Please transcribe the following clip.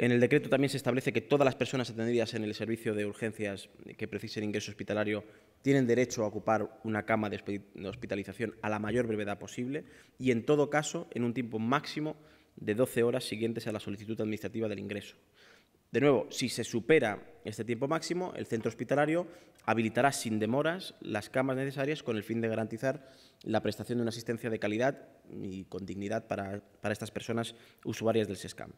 En el decreto también se establece que todas las personas atendidas en el servicio de urgencias que precisen ingreso hospitalario tienen derecho a ocupar una cama de hospitalización a la mayor brevedad posible y, en todo caso, en un tiempo máximo de 12 horas siguientes a la solicitud administrativa del ingreso. De nuevo, si se supera este tiempo máximo, el centro hospitalario habilitará sin demoras las camas necesarias con el fin de garantizar la prestación de una asistencia de calidad y con dignidad para, para estas personas usuarias del SESCAM.